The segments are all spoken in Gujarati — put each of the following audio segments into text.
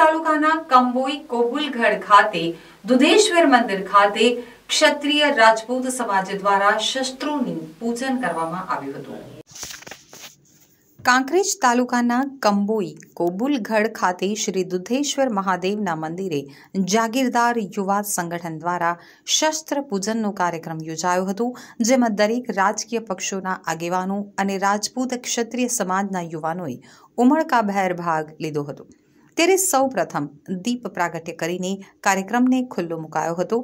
તાલુકાના કંબોઈ કોબુલગઢ ખાતે દુધેશ્વર મંદિર ખાતે ક્ષત્રિય રાજપૂત સમાજ દ્વારા શસ્ત્રોનું પૂજન કરવામાં આવ્યું હતું કાંકરેજ તાલુકાના કંબોઈ કોબુલગઢ ખાતે શ્રી દુધેશ્વર મહાદેવના મંદિરે જાગીરદાર યુવા સંગઠન દ્વારા શસ્ત્ર પૂજનનો કાર્યક્રમ યોજાયો હતો જેમાં દરેક રાજકીય પક્ષોના આગેવાનો અને રાજપૂત ક્ષત્રિય સમાજના યુવાનોએ ઉમળકાભેર ભાગ લીધો હતો ત્યારે સૌ પ્રથમ દીપ પ્રાગટ્ય કરીને કાર્યક્રમને ખુલ્લો મુકાયો હતો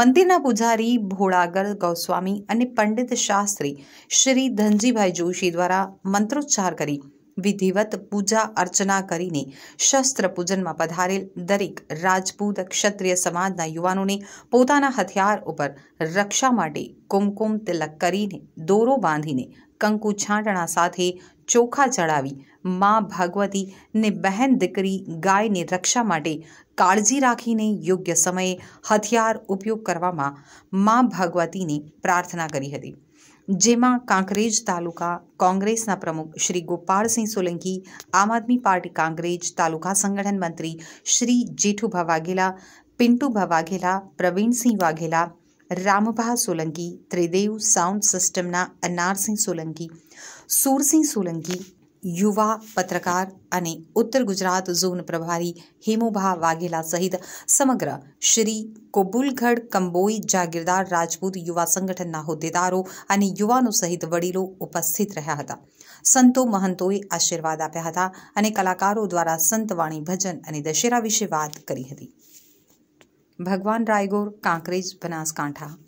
મંદિરના પૂજારી ભોળાગર ગૌસ્વામી અને પંડિત શાસ્ત્રી શ્રી ધનજીભાઈ જોશી દ્વારા મંત્રોચ્ચાર કરી વિધિવત પૂજા અર્ચના કરીને શસ્ત્ર પૂજનમાં પધારેલ દરેક રાજપૂત ક્ષત્રિય સમાજના યુવાનોને પોતાના હથિયાર ઉપર રક્ષા માટે કુમકુમ તિલક કરીને દોરો બાંધીને કંકુ છાંટણા સાથે ચોખા ચડાવી મા ભાગવતી ને બહેન દીકરી ગાયની રક્ષા માટે કાળજી રાખીને યોગ્ય સમયે હથિયાર ઉપયોગ કરવામાં મા ભગવતીની પ્રાર્થના કરી હતી જેમાં કાંકરેજ તાલુકા કોંગ્રેસના પ્રમુખ શ્રી ગોપાળસિંહ સોલંકી આમ આદમી પાર્ટી કાંકરેજ તાલુકા સંગઠન મંત્રી શ્રી જેઠુભા વાઘેલા પિન્ટુભા વાઘેલા પ્રવીણસિંહ વાઘેલા રામભા સોલંકી ત્રિદેવ સાઉન્ડ સિસ્ટમના અનારસિંહ સોલંકી સુરસિંહ સોલંકી યુવા પત્રકાર અને ઉત્તર ગુજરાત ઝોન પ્રભારી હેમુભા વાઘેલા સહિત સમગ્ર શ્રી કોબુલગઢ કંબોઈ જાગીરદાર રાજપૂત યુવા સંગઠનના હોદ્દેદારો અને યુવાનો સહિત વડીલો ઉપસ્થિત રહ્યા હતા સંતો મહંતોએ આશીર્વાદ આપ્યા હતા અને કલાકારો દ્વારા સંતવાણી ભજન અને દશેરા વિશે વાત કરી હતી ભગવાન રાયગોર કાંકરેજ બનાસકાંઠા